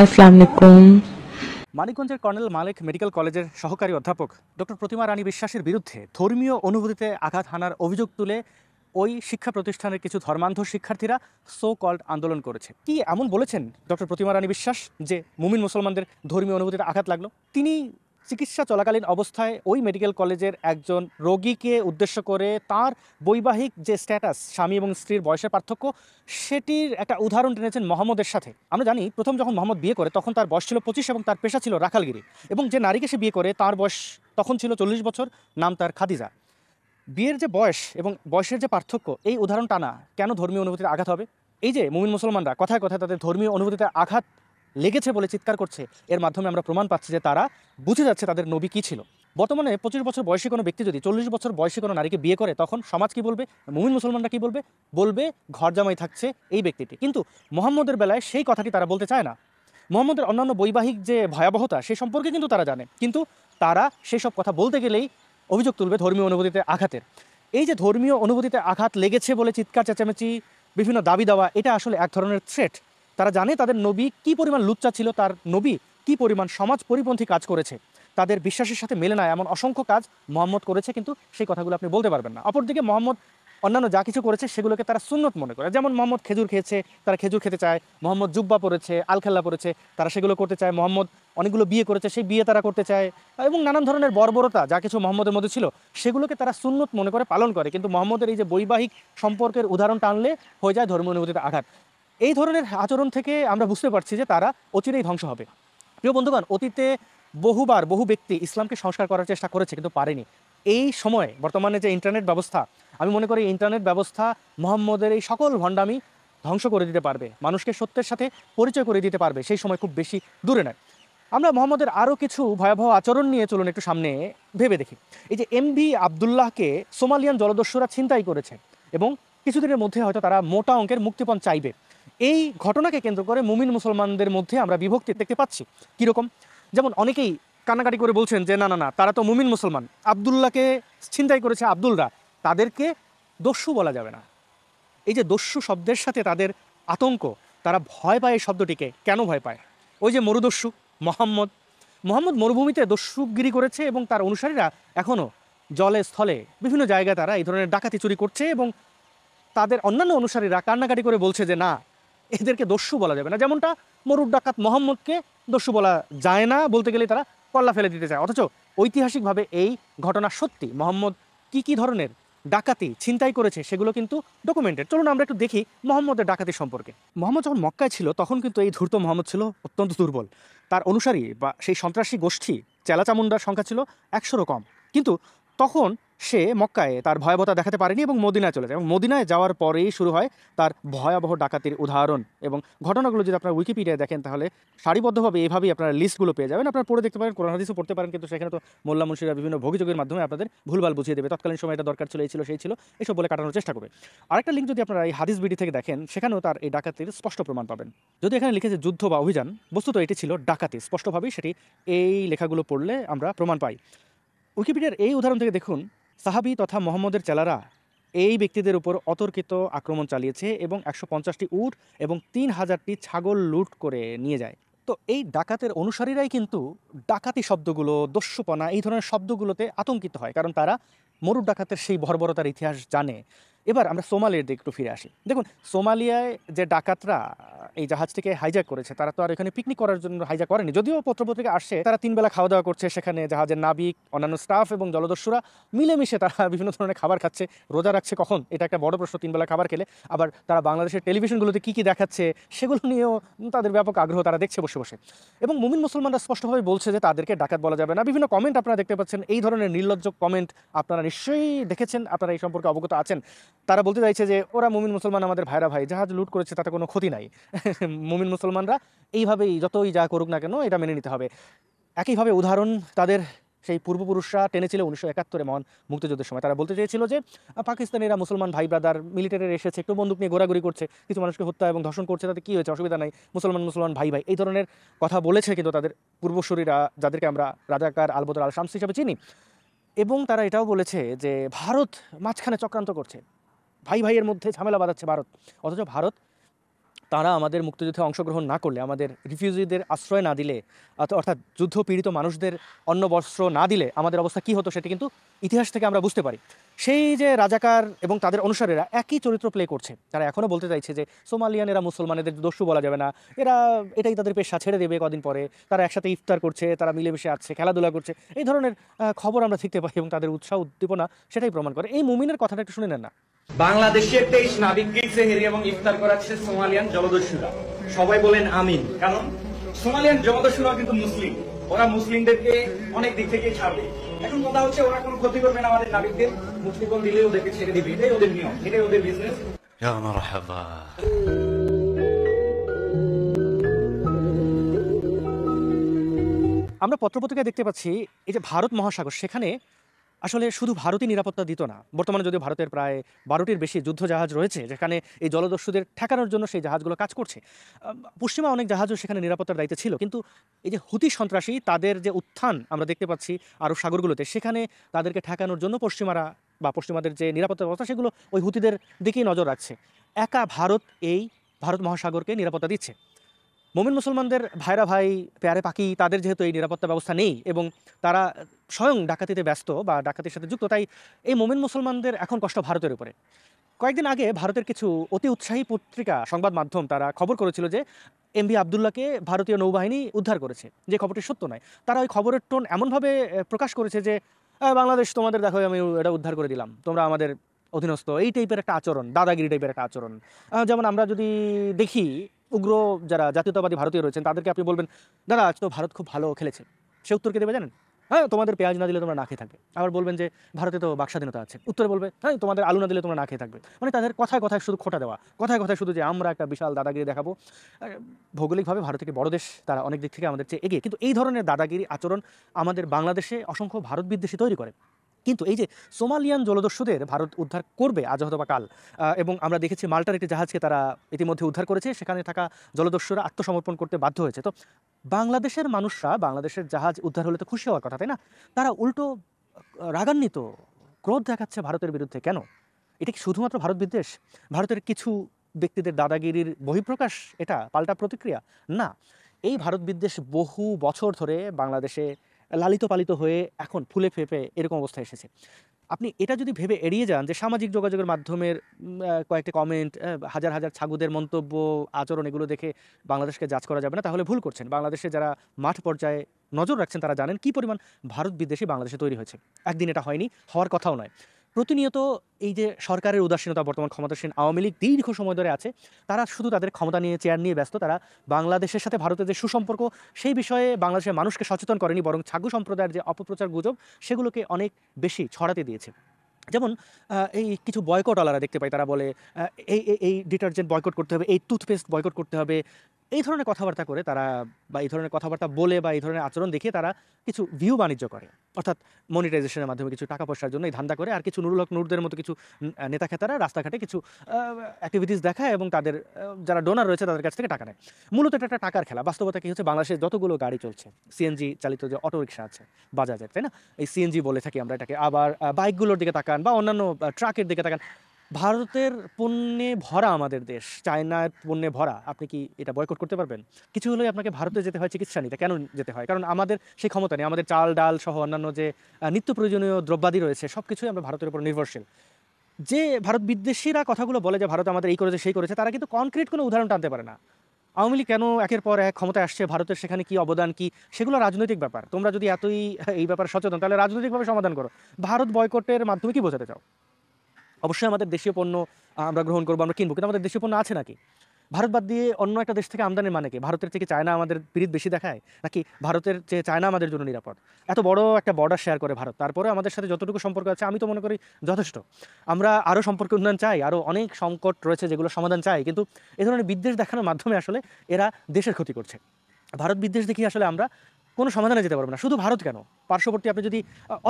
আসসালামাইকুম মানিকগঞ্জের কর্নেল মালিক মেডিকেল কলেজের সহকারী অধ্যাপক ডক্টর প্রতিমা রানী বিশ্বাসের বিরুদ্ধে ধর্মীয় অনুভূতিতে আঘাত হানার অভিযোগ তুলে ওই শিক্ষা প্রতিষ্ঠানের কিছু ধর্মান্ধ শিক্ষার্থীরা সো কল্ড আন্দোলন করেছে কি এমন বলেছেন ডক্টর প্রতিমা রানী বিশ্বাস যে মুমিন মুসলমানদের ধর্মীয় অনুভূতিতে আঘাত লাগলো তিনি চিকিৎসা চলাকালীন অবস্থায় ওই মেডিকেল কলেজের একজন রোগীকে উদ্দেশ্য করে তার বৈবাহিক যে স্ট্যাটাস স্বামী এবং স্ত্রীর বয়সের পার্থক্য সেটির একটা উদাহরণ টেনেছেন মোহাম্মদের সাথে আমরা জানি প্রথম যখন মোহাম্মদ বিয়ে করে তখন তার বয়স ছিল পঁচিশ এবং তার পেশা ছিল রাখালগিরি এবং যে নারীকে সে বিয়ে করে তার বয়স তখন ছিল চল্লিশ বছর নাম তার খাদিজা বিয়ের যে বয়স এবং বয়সের যে পার্থক্য এই উদাহরণ টানা কেন ধর্মীয় অনুভূতিতে আঘাত হবে এই যে মুমিন মুসলমানরা কথায় কথায় তাদের ধর্মীয় অনুভূতিতে আঘাত লেগেছে বলে চিৎকার করছে এর মাধ্যমে আমরা প্রমাণ পাচ্ছি যে তারা বুঝে যাচ্ছে তাদের নবী কী ছিল বর্তমানে পঁচিশ বছর বয়সী কোনো ব্যক্তি যদি চল্লিশ বছর বয়সী কোনো নারীকে বিয়ে করে তখন সমাজ কি বলবে মুমিন মুসলমানরা কি বলবে বলবে ঘর জামাই থাকছে এই ব্যক্তিটি কিন্তু মোহাম্মদের বেলায় সেই কথাটি তারা বলতে চায় না মোহাম্মদের অন্যান্য বৈবাহিক যে ভয়াবহতা সে সম্পর্কে কিন্তু তারা জানে কিন্তু তারা সেসব কথা বলতে গেলেই অভিযোগ তুলবে ধর্মীয় অনুভূতিতে আঘাতের এই যে ধর্মীয় অনুভূতিতে আঘাত লেগেছে বলে চিৎকার চেঁচামেচি বিভিন্ন দাবি দেওয়া এটা আসলে এক ধরনের থ্রেট তারা জানে তাদের নবী কি পরিমাণ লুচ্চা ছিল তার নবী কি পরিমাণ সমাজ পরিপন্থী কাজ করেছে তাদের বিশ্বাসের সাথে মেলে না এমন অসংখ্য কাজ মোহাম্মদ করেছে কিন্তু সেই কথাগুলো আপনি বলতে পারবেন না অপরদিকে মোহাম্মদ অন্যান্য যা কিছু করেছে সেগুলোকে তারা সুন্নত মনে করে যেমন মোহাম্মদ খেজুর খেয়েছে তারা খেজুর খেতে চায় মোহাম্মদ জুব্বা পড়েছে আলখাল্লা পড়েছে তারা সেগুলো করতে চায় মোহাম্মদ অনেকগুলো বিয়ে করেছে সেই বিয়ে তারা করতে চায় এবং নানান ধরনের বর্বরতা যা কিছু মোহাম্মদের মধ্যে ছিল সেগুলোকে তারা সুন্নত মনে করে পালন করে কিন্তু মোহাম্মদের এই যে বৈবাহিক সম্পর্কের উদাহরণটা আনলে হয়ে যায় ধর্ম অনুভূতিতে আঘাত এই ধরনের আচরণ থেকে আমরা বুঝতে পারছি যে তারা অচিরেই ধ্বংস হবে প্রিয় বন্ধুগণ অতীতে বহুবার বহু ব্যক্তি ইসলামকে সংস্কার করার চেষ্টা করেছে কিন্তু পারেনি এই সময়ে বর্তমানে যে ইন্টারনেট ব্যবস্থা আমি মনে করি ইন্টারনেট ব্যবস্থা মোহাম্মদের এই সকল ভণ্ডামি ধ্বংস করে দিতে পারবে মানুষকে সত্যের সাথে পরিচয় করে দিতে পারবে সেই সময় খুব বেশি দূরে নয় আমরা মোহাম্মদের আরও কিছু ভয়াবহ আচরণ নিয়ে চলুন একটু সামনে ভেবে দেখি এই যে ভি আবদুল্লাহকে সোমালিয়ান জলদস্যুরা ছিনতাই করেছে এবং কিছুদিনের মধ্যে হয়তো তারা মোটা অঙ্কের মুক্তিপণ চাইবে এই ঘটনাকে কেন্দ্র করে মুমিন মুসলমানদের মধ্যে আমরা বিভক্তি দেখতে পাচ্ছি কীরকম যেমন অনেকেই কান্নাকাটি করে বলছেন যে না না না তারা তো মুমিন মুসলমান আবদুল্লাহকে ছিনতাই করেছে আবদুলরা তাদেরকে দস্যু বলা যাবে না এই যে দস্যু শব্দের সাথে তাদের আতঙ্ক তারা ভয় পায় এই শব্দটিকে কেন ভয় পায় ওই যে মরুদস্যু মোহাম্মদ মোহাম্মদ মরুভূমিতে দস্যুগিরি করেছে এবং তার অনুসারীরা এখনও জলে স্থলে বিভিন্ন জায়গায় তারা এই ধরনের ডাকাতি চুরি করছে এবং তাদের অন্যান্য অনুসারীরা কান্নাকাটি করে বলছে যে না এদেরকে দস্যু বলা যাবে না যেমনটা মরুর ডাকাত মোহাম্মদকে দস্যু বলা যায় না বলতে গেলে তারা কল্লা ফেলে দিতে চায় অথচ ঐতিহাসিকভাবে এই ঘটনা সত্যি মোহাম্মদ কি কি ধরনের ডাকাতি ছিনতাই করেছে সেগুলো কিন্তু ডকুমেন্টেড চলুন আমরা একটু দেখি মোহাম্মদের ডাকাতি সম্পর্কে মোহাম্মদ যখন মক্কায় ছিল তখন কিন্তু এই ধূর্ত মোহাম্মদ ছিল অত্যন্ত দুর্বল তার অনুসারী বা সেই সন্ত্রাসী গোষ্ঠী চেলাচামুন্ডার সংখ্যা ছিল একশোরও কম কিন্তু তখন সে মক্কায় তার ভয়াবহতা দেখাতে পারেনি এবং মদিনায় চলে যায় এবং মদিনায় যাওয়ার পরেই শুরু হয় তার ভয়াবহ ডাকাতির উদাহরণ এবং ঘটনাগুলো যদি আপনার উইকিপিডিয়ায় দেখেন তাহলে সারিবদ্ধভাবে এইভাবেই আপনারা লিস্টগুলো পেয়ে যাবেন আপনারা পড়ে দেখতে পারেন কোরআন হাদিসও পড়তে পারেন কিন্তু সেখানে তো মোল্লা মুন্সিরা বিভিন্ন ভোগীযোগের মাধ্যমে আপনাদের ভুলভাল বুঝিয়ে দেবে তৎকালীন সময় এটা দরকার ছিল এই ছিল সেই ছিল এসব বলে কাটানোর চেষ্টা করবে আরেকটা লিঙ্ক যদি আপনারা এই হাদিস বিডি থেকে দেখেন সেখানেও তার এই ডাকাতির স্পষ্ট প্রমাণ পাবেন যদি এখানে লিখেছে যুদ্ধ বা অভিযান বস্তুত এটি ছিল ডাকাতি স্পষ্টভাবেই সেটি এই লেখাগুলো পড়লে আমরা প্রমাণ পাই উইকিপিডিয়ার এই উদাহরণ থেকে দেখুন সাহাবি তথা মোহাম্মদের চেলারা এই ব্যক্তিদের উপর অতর্কিত আক্রমণ চালিয়েছে এবং একশো পঞ্চাশটি উট এবং তিন হাজারটি ছাগল লুট করে নিয়ে যায় তো এই ডাকাতের অনুসারীরাই কিন্তু ডাকাতি শব্দগুলো দস্যুপনা এই ধরনের শব্দগুলোতে আতঙ্কিত হয় কারণ তারা মরুর ডাকাতের সেই বর্বরতার ইতিহাস জানে এবার আমরা সোমালিয়ার দিকে একটু ফিরে আসি দেখুন সোমালিয়ায় যে ডাকাতরা এই জাহাজটিকে হাইজ্যাক করেছে তারা তো আর এখানে পিকনিক করার জন্য হাইজ্যাক করেনি যদিও পত্রপত্রিকা আসে তারা তিন বেলা খাওয়া দাওয়া করছে সেখানে জাহাজের নাবিক অন্যান্য স্টাফ এবং জলদস্যুরা মিলেমিশে তারা বিভিন্ন ধরনের খাবার খাচ্ছে রোজা রাখছে কখন এটা একটা বড় প্রশ্ন তিন বেলা খাবার খেলে আবার তারা বাংলাদেশের টেলিভিশনগুলোতে কী কী দেখাচ্ছে সেগুলো নিয়েও তাদের ব্যাপক আগ্রহ তারা দেখছে বসে বসে এবং মুমিন মুসলমানরা স্পষ্টভাবে বলছে যে তাদেরকে ডাকাত বলা যাবে না বিভিন্ন কমেন্ট আপনারা দেখতে পাচ্ছেন এই ধরনের নির্লজ্জ কমেন্ট আপনারা নিশ্চয়ই দেখেছেন আপনারা এই সম্পর্কে অবগত আছেন তারা বলতে চাইছে যে ওরা মুমিন মুসলমান আমাদের ভাইরা ভাই জাহাজ লুট করেছে তাতে কোনো ক্ষতি নাই মুমিন মুসলমানরা এইভাবেই যতই যা করুক না কেন এটা মেনে নিতে হবে একইভাবে উদাহরণ তাদের সেই পূর্বপুরুষরা টেনেছিল উনিশশো একাত্তরে মহান মুক্তিযুদ্ধের সময় তারা বলতে চেয়েছিল যে পাকিস্তানিরা মুসলমান ভাই ব্রাদার মিলিটারির এসেছে একটু বন্দুক নিয়ে ঘোরাঘুরি করছে কিছু মানুষকে হত্যা এবং ধর্ষণ করছে তাতে কী হয়েছে অসুবিধা নাই মুসলমান মুসলমান ভাই ভাই এই ধরনের কথা বলেছে কিন্তু তাদের পূর্বসূরীরা যাদেরকে আমরা রাজাকার আলবদর আল শামস হিসাবে চিনি এবং তারা এটাও বলেছে যে ভারত মাঝখানে চক্রান্ত করছে ভাই ভাইয়ের মধ্যে ঝামেলা বাঁধাচ্ছে ভারত অথচ ভারত তারা আমাদের মুক্তিযুদ্ধে অংশগ্রহণ না করলে আমাদের রিফিউজিদের আশ্রয় না দিলে অর্থাৎ যুদ্ধ পীড়িত মানুষদের অন্ন বস্ত্র না দিলে আমাদের অবস্থা কি হতো সেটা কিন্তু ইতিহাস থেকে আমরা বুঝতে পারি সেই যে রাজাকার এবং তাদের অনুসারীরা একই চরিত্র প্লে করছে তারা এখনও বলতে চাইছে যে সোমালিয়ান এরা মুসলমানদের দস্যু বলা যাবে না এরা এটাই তাদের পেশা ছেড়ে দেবে কদিন পরে তারা একসাথে ইফতার করছে তারা মিলেমিশে আছে খেলাধুলা করছে এই ধরনের খবর আমরা দেখতে পাই এবং তাদের উৎসাহ উদ্দীপনা সেটাই প্রমাণ করে এই মুমিনের কথাটা একটু শুনে নেন না বাংলাদেশের তেইশ নাবিককেই সেহেরি এবং ইফতার করাচ্ছে সোমালিয়ান জলদস্যুরা সবাই বলেন আমিন কারণ সোমালিয়ান জলদস্যুরা কিন্তু মুসলিম ওরা মুসলিমদেরকে অনেক দিক থেকে ছাড়বে এখন কথা হচ্ছে ওরা কোন ক্ষতি করবে না আমাদের নাবিকদের মুসলিমগণ দিলে ওদেরকে ছেড়ে দিবে এটাই ওদের নিয়ম এটাই ওদের বিজনেস আমরা পত্রপত্রিকায় দেখতে পাচ্ছি এই যে ভারত মহাসাগর সেখানে আসলে শুধু ভারতই নিরাপত্তা দিত না বর্তমানে যদিও ভারতের প্রায় বারোটির বেশি যুদ্ধ জাহাজ রয়েছে যেখানে এই জলদস্যুদের ঠেকানোর জন্য সেই জাহাজগুলো কাজ করছে পশ্চিমা অনেক জাহাজও সেখানে নিরাপত্তার দায়িত্বে ছিল কিন্তু এই যে হুতি সন্ত্রাসী তাদের যে উত্থান আমরা দেখতে পাচ্ছি আরও সাগরগুলোতে সেখানে তাদেরকে ঠেকানোর জন্য পশ্চিমারা বা পশ্চিমাদের যে নিরাপত্তা ব্যবস্থা সেগুলো ওই হুতিদের দিকেই নজর রাখছে একা ভারত এই ভারত মহাসাগরকে নিরাপত্তা দিচ্ছে মোমিন মুসলমানদের ভাইরা ভাই পেয়ারে পাখি তাদের যেহেতু এই নিরাপত্তা ব্যবস্থা নেই এবং তারা স্বয়ং ডাকাতিতে ব্যস্ত বা ডাকাতির সাথে যুক্ত তাই এই মোমিন মুসলমানদের এখন কষ্ট ভারতের উপরে কয়েকদিন আগে ভারতের কিছু অতি উৎসাহী পত্রিকা সংবাদ মাধ্যম তারা খবর করেছিল যে এম বি আবদুল্লাকে ভারতীয় নৌবাহিনী উদ্ধার করেছে যে খবরটি সত্য নয় তারা ওই খবরের টোন এমনভাবে প্রকাশ করেছে যে বাংলাদেশ তোমাদের দেখো আমি এটা উদ্ধার করে দিলাম তোমরা আমাদের অধীনস্থ এই টাইপের একটা আচরণ দাদাগিরি টাইপের একটা আচরণ যেমন আমরা যদি দেখি উগ্র যারা জাতীয়তাবাদী ভারতীয় রয়েছেন তাদেরকে আপনি বলবেন দাদা আজ তো ভারত খুব ভালো খেলেছে সে উত্তরকে দেবে জানেন হ্যাঁ তোমাদের পেঁয়াজ না দিলে তোমরা না খেয়ে থাকবে আবার বলবেন যে ভারতে তো বাকস্বাধীনতা আছে উত্তরে বলবে হ্যাঁ তোমাদের আলু না দিলে তোমরা না খেয়ে থাকবে মানে তাদের কথায় কথায় শুধু খোটা দেওয়া কথায় কথায় শুধু যে আমরা একটা বিশাল দাদাগিরি দেখাবো ভৌগোলিকভাবে ভারত থেকে বড় দেশ তারা অনেক দিক থেকে আমাদের চেয়ে এগিয়ে কিন্তু এই ধরনের দাদাগিরি আচরণ আমাদের বাংলাদেশে অসংখ্য ভারত বিদ্বেষী তৈরি করে কিন্তু এই যে সোমালিয়ান জলদস্যুদের ভারত উদ্ধার করবে আজ হতবা কাল এবং আমরা দেখেছি মাল্টার একটি জাহাজকে তারা ইতিমধ্যে উদ্ধার করেছে সেখানে থাকা জলদস্যুরা আত্মসমর্পণ করতে বাধ্য হয়েছে তো বাংলাদেশের মানুষরা বাংলাদেশের জাহাজ উদ্ধার হলে তো খুশি হওয়ার কথা তাই না তারা উল্টো রাগান্বিত ক্রোধ দেখাচ্ছে ভারতের বিরুদ্ধে কেন এটা কি শুধুমাত্র ভারত বিদ্বেষ ভারতের কিছু ব্যক্তিদের দাদাগিরির বহিঃপ্রকাশ এটা পাল্টা প্রতিক্রিয়া না এই ভারত বিদ্বেষ বহু বছর ধরে বাংলাদেশে লালিত পালিত হয়ে এখন ফুলে ফেপে এরকম অবস্থা এসেছে আপনি এটা যদি ভেবে এড়িয়ে যান যে সামাজিক যোগাযোগের মাধ্যমের কয়েকটি কমেন্ট হাজার হাজার ছাগুদের মন্তব্য আচরণ এগুলো দেখে বাংলাদেশকে জাজ করা যাবে না তাহলে ভুল করছেন বাংলাদেশে যারা মাঠ পর্যায়ে নজর রাখছেন তারা জানেন কি পরিমাণ ভারত বিদেশি বাংলাদেশে তৈরি হয়েছে একদিন এটা হয়নি হওয়ার কথাও নয় প্রতিনিয়ত এই যে সরকারের উদাসীনতা বর্তমান ক্ষমতাসীন আওয়ামী লীগ দীর্ঘ সময় ধরে আছে তারা শুধু তাদের ক্ষমতা নিয়ে চেয়ার নিয়ে ব্যস্ত তারা বাংলাদেশের সাথে ভারতের যে সুসম্পর্ক সেই বিষয়ে বাংলাদেশের মানুষকে সচেতন করেনি বরং ছাগু সম্প্রদায়ের যে অপপ্রচার গুজব সেগুলোকে অনেক বেশি ছড়াতে দিয়েছে যেমন এই কিছু বয়কট আলারা দেখতে পাই তারা বলে এই এই ডিটারজেন্ট বয়কট করতে হবে এই টুথপেস্ট বয়কট করতে হবে এই ধরনের কথাবার্তা করে তারা বা এই ধরনের কথাবার্তা বলে বা এই ধরনের আচরণ দেখিয়ে তারা কিছু ভিউ বাণিজ্য করে অর্থাৎ মনিটাইজেশনের মাধ্যমে কিছু টাকা পয়সার জন্য এই ধান্দা করে আর কিছু নুরুলক নুরদের মতো কিছু নেতা খেতারা রাস্তাঘাটে কিছু অ্যাক্টিভিটিস দেখায় এবং তাদের যারা ডোনার রয়েছে তাদের কাছ থেকে টাকা নেয় মূলত এটা একটা টাকার খেলা বাস্তবতা কী হচ্ছে বাংলাদেশে যতগুলো গাড়ি চলছে সিএনজি চালিত যে রিক্সা আছে বাজাজের তাই না এই সিএনজি বলে থাকি আমরা এটাকে আবার বাইকগুলোর দিকে তাকান বা অন্যান্য ট্রাকের দিকে তাকান ভারতের পণ্যে ভরা আমাদের দেশ চায়নার পণ্যে ভরা আপনি কি এটা বয়কট করতে পারবেন কিছু হলেই আপনাকে ভারতে যেতে হয় চিকিৎসা নিতে কেন যেতে হয় কারণ আমাদের সেই ক্ষমতা নেই আমাদের চাল ডাল সহ অন্যান্য যে নিত্য প্রয়োজনীয় দ্রব্যাদি রয়েছে সব কিছুই আমরা ভারতের উপর নির্ভরশীল যে ভারত বিদ্বেষীরা কথাগুলো বলে যে ভারত আমাদের এই করেছে সেই করেছে তারা কিন্তু কনক্রিট কোনো উদাহরণ টানতে পারে না আওয়ামী লীগ কেন একের পর এক ক্ষমতায় আসছে ভারতের সেখানে কি অবদান কি সেগুলো রাজনৈতিক ব্যাপার তোমরা যদি এতই এই ব্যাপারে সচেতন তাহলে রাজনৈতিকভাবে সমাধান করো ভারত বয়কটের মাধ্যমে কি বোঝাতে চাও অবশ্যই আমাদের দেশীয় পণ্য আমরা গ্রহণ করবো আমরা কিনবো কিন্তু আমাদের দেশীয় পণ্য আছে নাকি ভারত বাদ দিয়ে অন্য একটা দেশ থেকে আমদানির মানে কি ভারতের থেকে চায়না আমাদের পিরিত বেশি দেখায় নাকি ভারতের চেয়ে চায়না আমাদের জন্য নিরাপদ এত বড় একটা বর্ডার শেয়ার করে ভারত তারপরে আমাদের সাথে যতটুকু সম্পর্ক আছে আমি তো মনে করি যথেষ্ট আমরা আরও সম্পর্ক উন্নয়ন চাই আরও অনেক সংকট রয়েছে যেগুলো সমাধান চাই কিন্তু এ ধরনের বিদ্বেষ দেখানোর মাধ্যমে আসলে এরা দেশের ক্ষতি করছে ভারত বিদ্বেষ দেখি আসলে আমরা কোনো সমাধানে যেতে পারবে না শুধু ভারত কেন পার্শ্ববর্তী আপনি যদি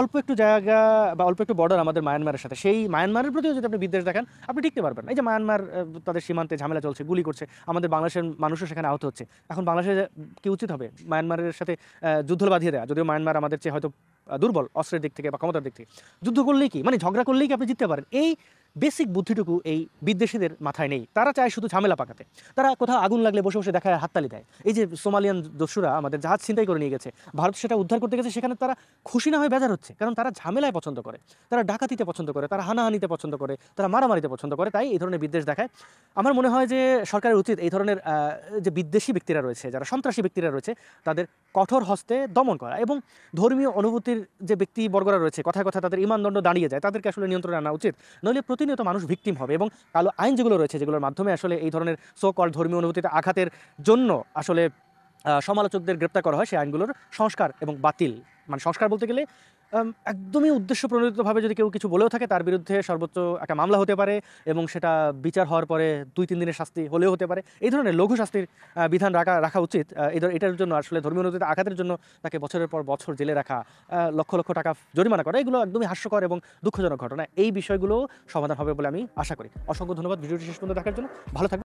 অল্প একটু জায়গা বা অল্প একটু বর্ডার আমাদের মায়ানমারের সাথে সেই মায়ানমারের প্রতিও যদি আপনি বিদ্বেষ দেখেন আপনি টিকতে পারবেন এই যে মায়ানমার তাদের সীমান্তে ঝামেলা চলছে গুলি করছে আমাদের বাংলাদেশের মানুষও সেখানে আহত হচ্ছে এখন বাংলাদেশের কি উচিত হবে মায়ানমারের সাথে যুদ্ধ বাঁধিয়ে দেওয়া যদিও মায়ানমার আমাদের চেয়ে হয়তো দুর্বল অস্ত্রের দিক থেকে বা ক্ষমতার দিক থেকে যুদ্ধ করলেই কি মানে ঝগড়া করলেই কি আপনি জিততে পারেন এই বেসিক বুদ্ধিটুকু এই বিদ্বেষীদের মাথায় নেই তারা চায় শুধু ঝামেলা পাকাতে তারা কোথাও আগুন লাগলে বসে বসে দেখায় হাততালি দেয় এই যে সোমালিয়ান দস্যুরা আমাদের জাহাজ চিন্তাই করে নিয়ে গেছে ভারত সেটা উদ্ধার করতে গেছে সেখানে তারা খুশি না হয়ে বেজার হচ্ছে কারণ তারা ঝামেলায় পছন্দ করে তারা ডাকাতিতে পছন্দ করে তারা হানাহানিতে পছন্দ করে তারা মারামারিতে পছন্দ করে তাই এই ধরনের বিদ্বেষ দেখায় আমার মনে হয় যে সরকারের উচিত এই ধরনের যে বিদ্বেষী ব্যক্তিরা রয়েছে যারা সন্ত্রাসী ব্যক্তিরা রয়েছে তাদের কঠোর হস্তে দমন করা এবং ধর্মীয় অনুভূতির যে ব্যক্তি বর্গরা রয়েছে কথায় কথা তাদের ইমানদণ্ড দাঁড়িয়ে যায় তাদেরকে আসলে নিয়ন্ত্রণে আনা উচিত নইলে প্রতি প্রতিনিয়ত মানুষ ভিক্তিম হবে এবং কালো আইন যেগুলো রয়েছে যেগুলোর মাধ্যমে আসলে এই ধরনের সোকল ধর্মীয় অনুভূতিতে আঘাতের জন্য আসলে সমালোচকদের গ্রেপ্তার করা হয় সেই আইনগুলোর সংস্কার এবং বাতিল মানে সংস্কার বলতে গেলে একদমই উদ্দেশ্য প্রণোদিতভাবে যদি কেউ কিছু বলেও থাকে তার বিরুদ্ধে সর্বোচ্চ একটা মামলা হতে পারে এবং সেটা বিচার হওয়ার পরে দুই তিন দিনের শাস্তি হলেও হতে পারে এই ধরনের লঘু শাস্তির বিধান রাখা রাখা উচিত এটার জন্য আসলে ধর্মীয় নদীতে আঘাতের জন্য তাকে বছরের পর বছর জেলে রাখা লক্ষ লক্ষ টাকা জরিমানা করা এগুলো একদমই হাস্যকর এবং দুঃখজনক ঘটনা এই বিষয়গুলো সমাধান হবে বলে আমি আশা করি অসংখ্য ধন্যবাদ ভিডিওটি শেষ পর্যন্ত দেখার জন্য ভালো থাকবে